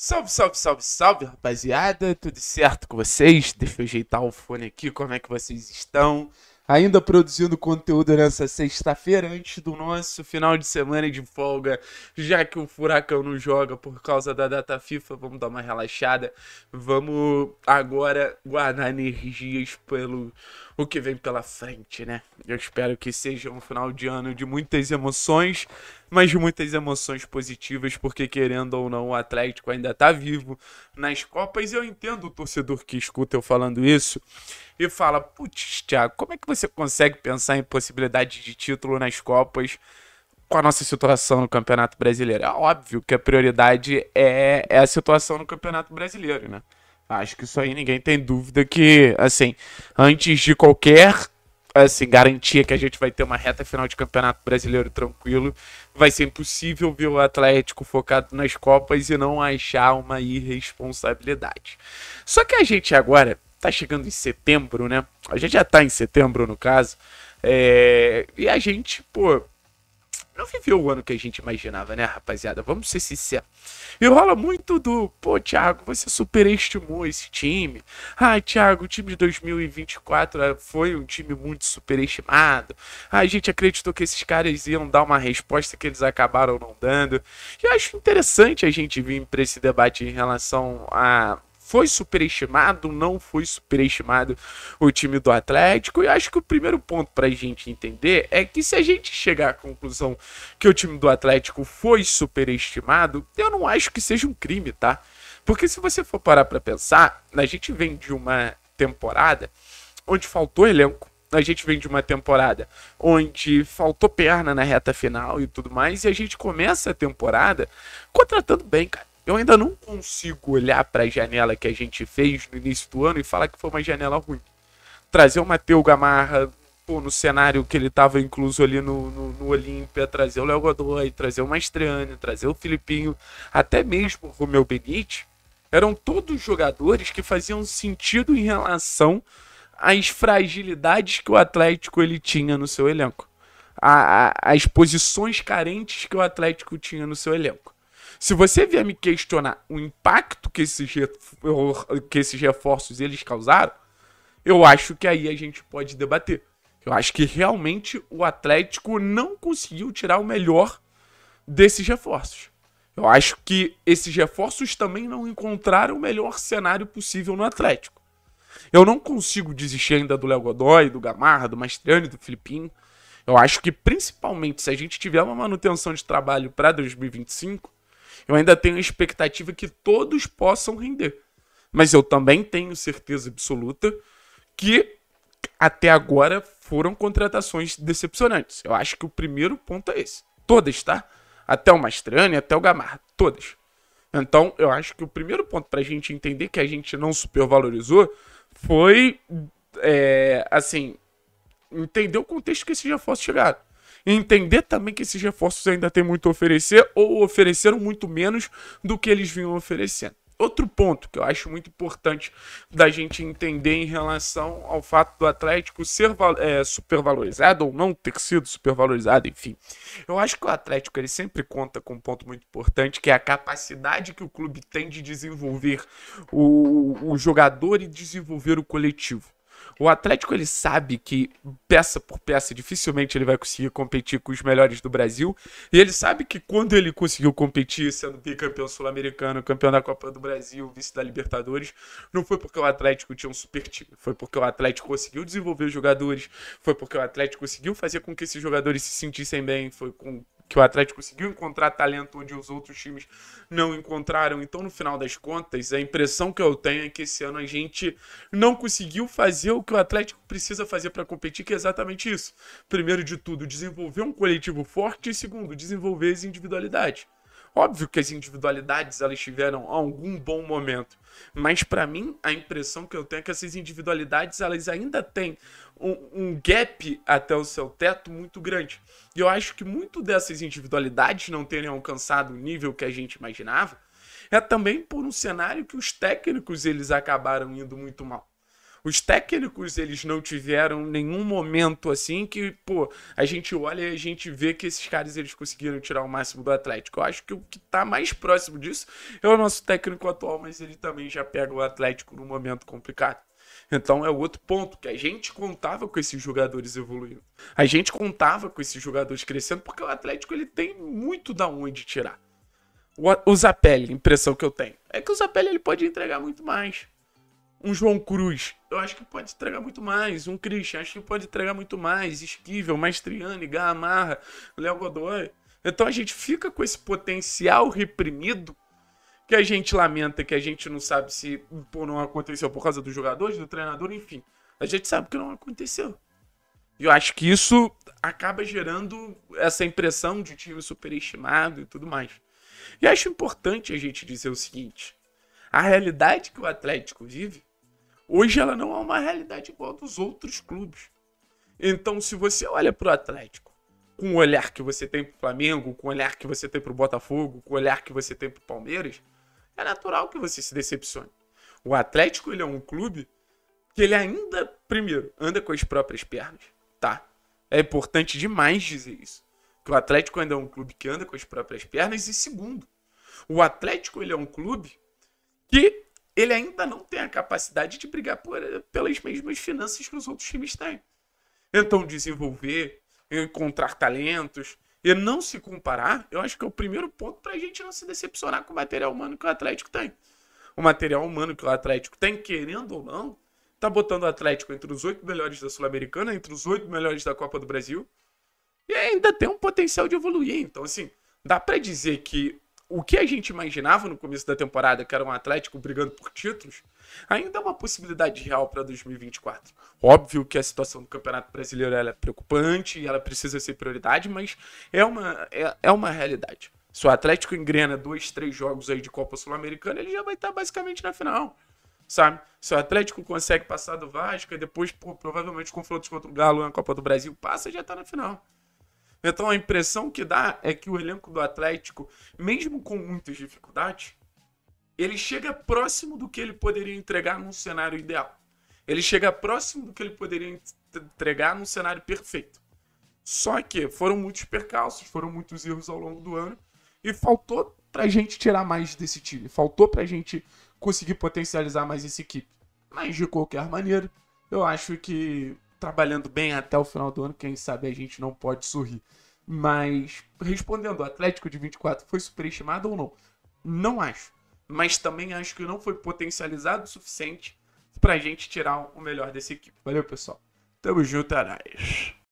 Salve, salve, salve, salve, rapaziada. Tudo certo com vocês? Deixa eu ajeitar o fone aqui, como é que vocês estão? Ainda produzindo conteúdo nessa sexta-feira, antes do nosso final de semana de folga, já que o Furacão não joga por causa da data FIFA, vamos dar uma relaxada. Vamos agora guardar energias pelo o que vem pela frente, né? Eu espero que seja um final de ano de muitas emoções, mas de muitas emoções positivas, porque querendo ou não, o Atlético ainda está vivo nas Copas. Eu entendo o torcedor que escuta eu falando isso e fala: putz, Thiago, como é que você consegue pensar em possibilidade de título nas Copas? com a nossa situação no Campeonato Brasileiro. É óbvio que a prioridade é, é a situação no Campeonato Brasileiro, né? Acho que isso aí ninguém tem dúvida que, assim, antes de qualquer assim, garantia que a gente vai ter uma reta final de campeonato brasileiro tranquilo. Vai ser impossível ver o Atlético focado nas Copas e não achar uma irresponsabilidade. Só que a gente agora tá chegando em setembro, né? A gente já tá em setembro, no caso. É... E a gente, pô, não viveu o ano que a gente imaginava, né, rapaziada? Vamos ser sinceros. E rola muito do, pô, Thiago, você é superestimou esse time. ah Thiago, o time de 2024 eh, foi um time muito superestimado. A gente acreditou que esses caras iam dar uma resposta que eles acabaram não dando. E acho interessante a gente vir para esse debate em relação a foi superestimado, não foi superestimado o time do Atlético. E acho que o primeiro ponto para a gente entender é que se a gente chegar à conclusão que o time do Atlético foi superestimado, eu não acho que seja um crime, tá? Porque se você for parar para pensar, a gente vem de uma temporada onde faltou elenco, a gente vem de uma temporada onde faltou perna na reta final e tudo mais, e a gente começa a temporada contratando bem, cara. Eu ainda não consigo olhar para a janela que a gente fez no início do ano e falar que foi uma janela ruim. Trazer o Matheus Gamarra pô, no cenário que ele estava incluso ali no, no, no Olímpia, trazer o Léo Godoy, trazer o Mastriani, trazer o Filipinho, até mesmo o Romeu Benite, eram todos jogadores que faziam sentido em relação às fragilidades que o Atlético ele tinha no seu elenco. A, a, as posições carentes que o Atlético tinha no seu elenco. Se você vier me questionar o impacto que esses, que esses reforços eles causaram, eu acho que aí a gente pode debater. Eu acho que realmente o Atlético não conseguiu tirar o melhor desses reforços. Eu acho que esses reforços também não encontraram o melhor cenário possível no Atlético. Eu não consigo desistir ainda do Léo Godoy, do Gamarra, do Mastriani, do Filipinho. Eu acho que principalmente se a gente tiver uma manutenção de trabalho para 2025, eu ainda tenho a expectativa que todos possam render. Mas eu também tenho certeza absoluta que até agora foram contratações decepcionantes. Eu acho que o primeiro ponto é esse. Todas, tá? Até o Mastrani, até o Gamarra. Todas. Então, eu acho que o primeiro ponto para a gente entender que a gente não supervalorizou foi, é, assim, entender o contexto que esses já fosse entender também que esses reforços ainda têm muito a oferecer ou ofereceram muito menos do que eles vinham oferecendo. Outro ponto que eu acho muito importante da gente entender em relação ao fato do Atlético ser é, supervalorizado ou não ter sido supervalorizado, enfim. Eu acho que o Atlético ele sempre conta com um ponto muito importante, que é a capacidade que o clube tem de desenvolver o, o jogador e desenvolver o coletivo. O Atlético ele sabe que peça por peça dificilmente ele vai conseguir competir com os melhores do Brasil. E ele sabe que quando ele conseguiu competir, sendo bicampeão sul-americano, campeão da Copa do Brasil, vice da Libertadores, não foi porque o Atlético tinha um super time, foi porque o Atlético conseguiu desenvolver os jogadores, foi porque o Atlético conseguiu fazer com que esses jogadores se sentissem bem, foi com que o Atlético conseguiu encontrar talento onde os outros times não encontraram. Então, no final das contas, a impressão que eu tenho é que esse ano a gente não conseguiu fazer o que o Atlético precisa fazer para competir, que é exatamente isso. Primeiro de tudo, desenvolver um coletivo forte e segundo, desenvolver as individualidades. Óbvio que as individualidades elas tiveram algum bom momento, mas para mim a impressão que eu tenho é que essas individualidades elas ainda têm um, um, gap até o seu teto muito grande. E eu acho que muito dessas individualidades não terem alcançado o nível que a gente imaginava é também por um cenário que os técnicos eles acabaram indo muito mal os técnicos, eles não tiveram nenhum momento assim que, pô, a gente olha e a gente vê que esses caras eles conseguiram tirar o máximo do Atlético. Eu acho que o que tá mais próximo disso é o nosso técnico atual, mas ele também já pega o Atlético num momento complicado. Então é outro ponto que a gente contava com esses jogadores evoluindo. A gente contava com esses jogadores crescendo porque o Atlético ele tem muito da onde tirar. O, o Zapelli, impressão que eu tenho, é que o Zapelli ele pode entregar muito mais. Um João Cruz eu acho que pode entregar muito mais. Um Christian, acho que pode entregar muito mais. Esquivel, Maestriani, Gamarra, Léo Godoy. Então a gente fica com esse potencial reprimido que a gente lamenta, que a gente não sabe se pô, não aconteceu por causa dos jogadores, do treinador, enfim. A gente sabe que não aconteceu. E eu acho que isso acaba gerando essa impressão de time superestimado e tudo mais. E acho importante a gente dizer o seguinte: a realidade que o Atlético vive Hoje ela não é uma realidade igual dos outros clubes. Então, se você olha para o Atlético com o olhar que você tem para o Flamengo, com o olhar que você tem para o Botafogo, com o olhar que você tem para o Palmeiras, é natural que você se decepcione. O Atlético ele é um clube que ele ainda, primeiro, anda com as próprias pernas. Tá. É importante demais dizer isso. Que o Atlético ainda é um clube que anda com as próprias pernas. E segundo, o Atlético ele é um clube que ele ainda não tem a capacidade de brigar por, pelas mesmas finanças que os outros times têm. Então, desenvolver, encontrar talentos e não se comparar, eu acho que é o primeiro ponto para a gente não se decepcionar com o material humano que o Atlético tem. O material humano que o Atlético tem, querendo ou não, tá botando o Atlético entre os oito melhores da Sul-Americana, entre os oito melhores da Copa do Brasil e ainda tem um potencial de evoluir. Então, assim, dá para dizer que o que a gente imaginava no começo da temporada, que era um Atlético brigando por títulos, ainda é uma possibilidade real para 2024. Óbvio que a situação do Campeonato Brasileiro é preocupante e ela precisa ser prioridade, mas é uma, é, é uma realidade. Se o Atlético engrena dois, três jogos aí de Copa Sul-Americana, ele já vai estar tá basicamente na final sabe? Se o Atlético consegue passar do Vasco e depois, pô, provavelmente confrontos contra o Galo na Copa do Brasil, passa e já está na final. Então a impressão que dá é que o elenco do Atlético, mesmo com muitas dificuldades, ele chega próximo do que ele poderia entregar num cenário ideal. Ele chega próximo do que ele poderia entregar num cenário perfeito. Só que foram muitos percalços, foram muitos erros ao longo do ano e faltou pra gente tirar mais desse time, faltou pra gente conseguir potencializar mais essa equipe. Mas de qualquer maneira, eu acho que trabalhando bem até o final do ano, quem sabe a gente não pode sorrir. Mas, respondendo, o Atlético de 24 foi superestimado ou não? Não acho. Mas também acho que não foi potencializado o suficiente pra gente tirar o melhor dessa equipe. Valeu, pessoal. Tamo junto, Arais. É